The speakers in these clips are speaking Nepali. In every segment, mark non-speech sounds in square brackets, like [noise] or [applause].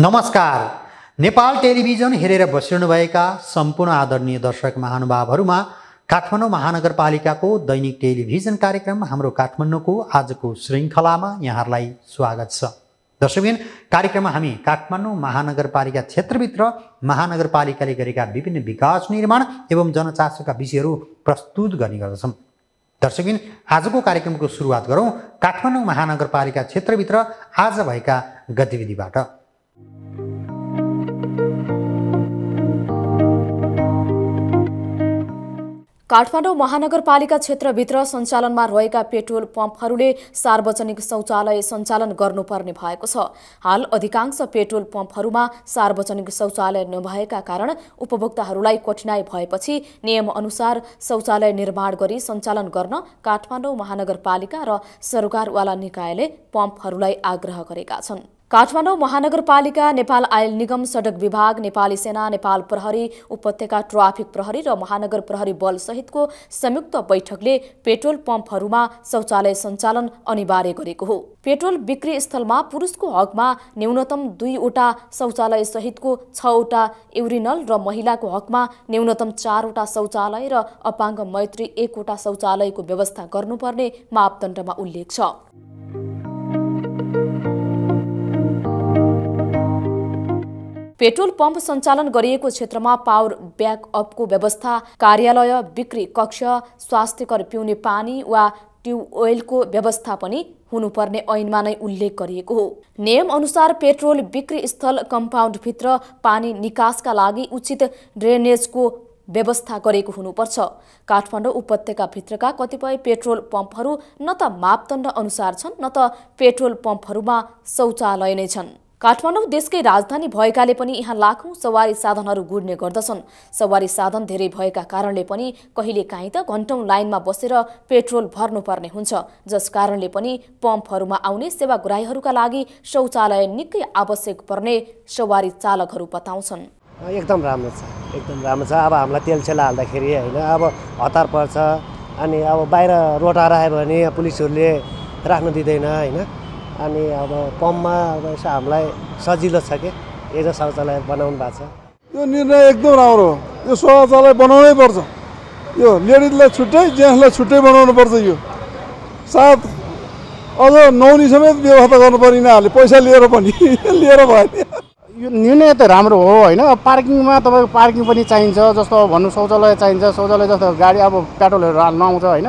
नमस्कार नेपाल टेलिभिजन हेरेर बसिरहनुभएका सम्पूर्ण आदरणीय दर्शक महानुभावहरूमा काठमाडौँ महानगरपालिकाको दैनिक टेलिभिजन कार्यक्रम हाम्रो काठमाडौँको आजको श्रृङ्खलामा यहाँहरूलाई स्वागत छ दर्शकबिन कार्यक्रममा हामी काठमाडौँ महानगरपालिका क्षेत्रभित्र महानगरपालिकाले गरेका विभिन्न विकास निर्माण एवं जनचासोका विषयहरू प्रस्तुत गर्ने गर्दछौँ दर्शकबिन आजको कार्यक्रमको सुरुवात गरौँ काठमाडौँ महानगरपालिका क्षेत्रभित्र आज भएका गतिविधिबाट काठमाडौँ महानगरपालिका क्षेत्रभित्र सञ्चालनमा रहेका पेट्रोल पम्पहरूले सार्वजनिक शौचालय सञ्चालन गर्नुपर्ने भएको छ हाल अधिकांश पेट्रोल पम्पहरूमा सार्वजनिक शौचालय नभएका कारण उपभोक्ताहरूलाई कठिनाई भएपछि नियमअनुसार शौचालय निर्माण गरी सञ्चालन गर्न काठमाडौँ महानगरपालिका र सरकारवाला निकायले पम्पहरूलाई आग्रह गरेका छन् काठमाडौँ महानगरपालिका नेपाल आयल निगम सडक विभाग नेपाली सेना नेपाल प्रहरी उपत्यका ट्राफिक प्रहरी र महानगर प्रहरी बल सहितको संयुक्त बैठकले पेट्रोल पम्पहरूमा शौचालय सञ्चालन अनिवार्य गरेको हो पेट्रोल बिक्री स्थलमा पुरुषको हकमा न्यूनतम दुईवटा शौचालय सहितको छवटा युरिनल र महिलाको हकमा न्यूनतम चारवटा शौचालय र अपाङ्ग मैत्री एकवटा शौचालयको व्यवस्था गर्नुपर्ने मापदण्डमा उल्लेख छ पेट्रोल पम्प सञ्चालन गरिएको क्षेत्रमा पावर ब्याकअपको व्यवस्था कार्यालय बिक्री कक्ष स्वास्थ्यकर पिउने पानी वा ट्युबवेलको व्यवस्था पनि हुनुपर्ने ऐनमा नै उल्लेख गरिएको हो नियम अनुसार पेट्रोल बिक्री स्थल कम्पाउन्डभित्र पानी निकासका लागि उचित ड्रेनेजको व्यवस्था गरेको हुनुपर्छ काठमाडौँ उपत्यकाभित्रका कतिपय पेट्रोल पम्पहरू न त मापदण्ड अनुसार छन् न त पेट्रोल पम्पहरूमा शौचालय नै छन् काठमाडौँ देशकै राजधानी भएकाले पनि यहाँ लाखौँ सवारी साधनहरू गुड्ने गर्दछन् सवारी साधन धेरै भएका कारणले पनि कहिले काहीँ त घन्टौँ लाइनमा बसेर पेट्रोल भर्नुपर्ने हुन्छ जस कारणले पनि पम्पहरूमा आउने सेवाग्राहीहरूका लागि शौचालय निकै आवश्यक पर्ने सवारी चालकहरू बताउँछन् एकदम राम्रो छ एकदम राम्रो छ अब हामीलाई तेल छेला हाल्दाखेरि होइन अब हतार पर्छ अनि अब बाहिर रोटाएर आयो भने पुलिसहरूले राख्न दिँदैन होइन अनि अब पम्पमा अब यसो हामीलाई सजिलो छ कि एउटा शौचालय बनाउनु भएको छ यो निर्णय एकदम राम्रो हो यो शौचालय बनाउनै पर्छ यो लेडिजलाई छुट्टै जेन्ट्सलाई छुट्टै बनाउनु पर्छ यो साथ अझ नौनी समेत व्यवस्था गर्नु पर्ने यिनीहरूले पैसा लिएर पनि [laughs] लिएर भएन यो निर्णय त राम्रो हो होइन अब पार्किङमा तपाईँको पार्किङ पनि चाहिन्छ जस्तो अब भन्नु शौचालय चाहिन्छ शौचालय जस्तो गाडी अब पेट्रोलहरू नआउँछ होइन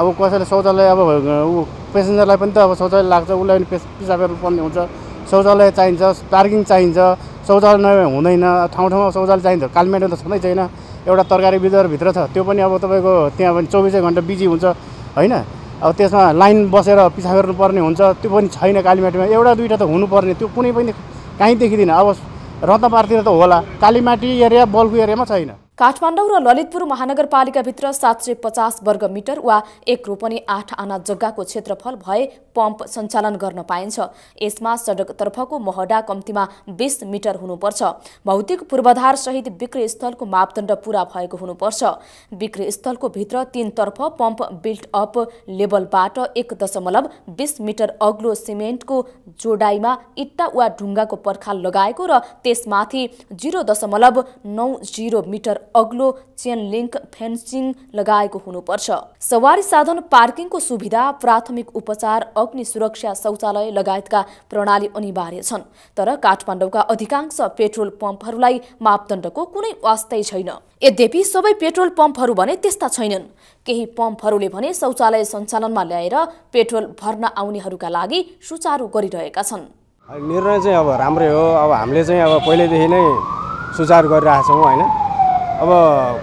अब कसैले शौचालय अब ऊ पेसेन्जरलाई पनि त अब शौचालय लाग्छ उसलाई पनि पेस पिसाब गर्नुपर्ने हुन्छ शौचालय चाहिन्छ पार्किङ चाहिन्छ शौचालय नभए हुँदैन ठाउँ ठाउँमा शौचालय चाहिन्छ कालमेटमा त छँदै छैन एउटा तरकारी भित्र छ त्यो पनि अब तपाईँको त्यहाँ पनि चौबिसै घन्टा बिजी हुन्छ होइन अब त्यसमा लाइन बसेर पिसाब गर्नुपर्ने हुन्छ त्यो पनि छैन कालीमाटीमा एउटा दुइटा त हुनुपर्ने त्यो कुनै पनि काहीँ देखिँदैन अब रत्नपारतिर त होला कालीमाटी एरिया बल्बु एरियामा छैन काठमाडौँ र ललितपुर महानगरपालिकाभित्र सात सय पचास वर्ग मिटर वा एक रोपनी आठ आना जग्गाको क्षेत्रफल भए पम्प सञ्चालन गर्न पाइन्छ यसमा सडकतर्फको महडा कम्तीमा बिस मिटर हुनुपर्छ भौतिक पूर्वाधारसहित बिक्री स्थलको मापदण्ड पूरा भएको हुनुपर्छ बिक्री स्थलको भित्र तीनतर्फ पम्प बिल्ट अप लेभलबाट एक दशमलव बिस मिटर अग्लो सिमेन्टको जोडाइमा इट्टा वा ढुङ्गाको पर्खाल लगाएको र त्यसमाथि जिरो दशमलव नौ जिरो मिटर अग्लो चेन लिङ्क फेन्सिङ लगाएको हुनुपर्छ सवारी साधन पार्किङको सुविधा प्राथमिक उपचार अग्नि सुरक्षा शौचालय लगायतका प्रणाली अनिवार्य छन् तर काठमाडौँका अधिकांश पेट्रोल पम्पहरूलाई मापदण्डको कुनै वास्तै छैन यद्यपि सबै पेट्रोल पम्पहरू भने त्यस्ता छैनन् केही पम्पहरूले भने शौचालय सञ्चालनमा ल्याएर पेट्रोल भर्न आउनेहरूका लागि सुचारू गरिरहेका छन् निर्णय चाहिँ अब राम्रै हो अब हामीले चाहिँ अब पहिल्यैदेखि नै सुचारू गरिरहेछौँ होइन अब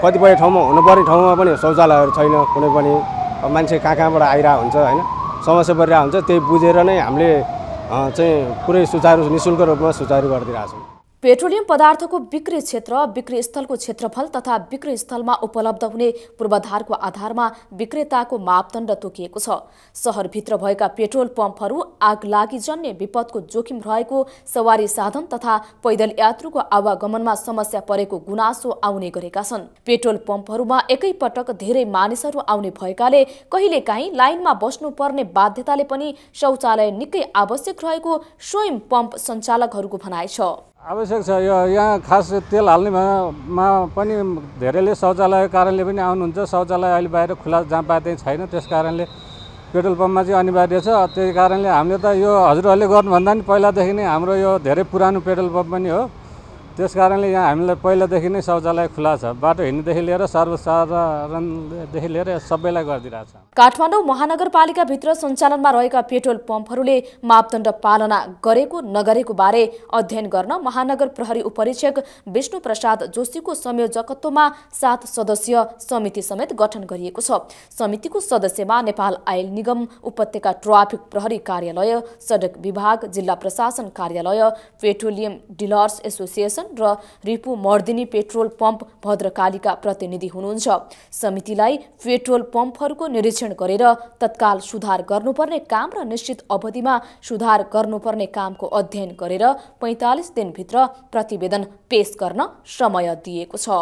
कतिपय ठाउँमा हुनुपर्ने ठाउँमा पनि शौचालयहरू छैन कुनै पनि मान्छे कहाँ कहाँबाट आइरहेको हुन्छ होइन समस्या परिरहेको हुन्छ त्यही बुझेर नै हामीले चाहिँ पुरै सुचारू नि शुल्क रूपमा सुचारू गरिदिइरहेको छौँ पेट्रोलियम पदार्थको बिक्री क्षेत्र बिक्री स्थलको क्षेत्रफल तथा बिक्री स्थलमा उपलब्ध हुने पूर्वाधारको आधारमा विक्रेताको मापदण्ड तोकिएको छ सहरभित्र भएका पेट्रोल पम्पहरू आग आगलागीजन्य विपदको जोखिम रहेको सवारी साधन तथा पैदल यात्रुको आवागमनमा समस्या परेको गुनासो आउने गरेका छन् पेट्रोल पम्पहरूमा एकैपटक धेरै मानिसहरू आउने भएकाले कहिलेकाहीँ लाइनमा बस्नुपर्ने बाध्यताले पनि शौचालय निकै आवश्यक रहेको स्वयं पम्प सञ्चालकहरूको भनाइ छ आवश्यक छ यो यहाँ खास तेल हाल्नेमा पनि धेरैले शौचालय कारणले पनि आउनुहुन्छ शौचालय अहिले बाहिर खुला जहाँ पाए छैन त्यस कारणले पेट्रोल पम्पमा चाहिँ अनिवार्य छ त्यही कारणले हामीले त यो हजुरहरूले गर्नुभन्दा पनि पहिलादेखि नै हाम्रो यो धेरै पुरानो पेट्रोल पम्प पनि हो त्यस कारणले यहाँ हामीलाई पहिलादेखि नै शौचालय खुला छ बाटो हिँड्नेदेखि लिएर सर्वसाधारणदेखि लिएर सबैलाई गरिदिरहेको छ काठमाडौँ महानगरपालिकाभित्र सञ्चालनमा रहेका पेट्रोल पम्पहरूले मापदण्ड पालना गरेको नगरेको बारे अध्ययन गर्न महानगर प्रहरी उपरीक्षक विष्णु प्रसाद जोशीको संयोजकत्वमा सात सदस्यीय समिति समेत गठन गरिएको छ समितिको सदस्यमा नेपाल आयल निगम उपत्यका ट्राफिक प्रहरी कार्यालय सडक विभाग जिल्ला प्रशासन कार्यालय पेट्रोलियम डिलर्स एसोसिएसन छन् र रिपु मर्दिनी पेट्रोल पम्प भद्रकालीका प्रतिनिधि हुनुहुन्छ समितिलाई पेट्रोल पम्पहरूको निरीक्षण गरेर तत्काल सुधार गर्नुपर्ने काम र निश्चित अवधिमा सुधार गर्नुपर्ने कामको अध्ययन गरेर पैँतालिस दिनभित्र प्रतिवेदन पेश गर्न समय दिएको छ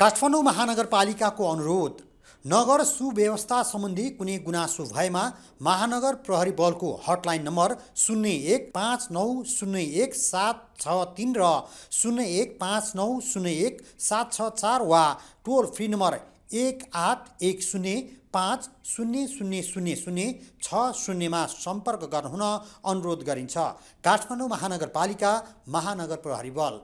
काठमाडौँ महानगरपालिकाको अनुरोध नगर सुव्यवस्था सम्बन्धी कुनै गुनासो भएमा महानगर प्रहरी बलको हटलाइन नम्बर शून्य एक पाँच नौ शून्य एक सात छ तिन र शून्य एक पाँच नौ शून्य एक सात छ चार वा टोल फ्री नम्बर एक आठ एक शून्य पाँच शून्य शून्य शून्य शून्य छ शून्यमा सम्पर्क गर्नुहुन अनुरोध गरिन्छ काठमाडौँ महानगरपालिका महानगर प्रहरी बल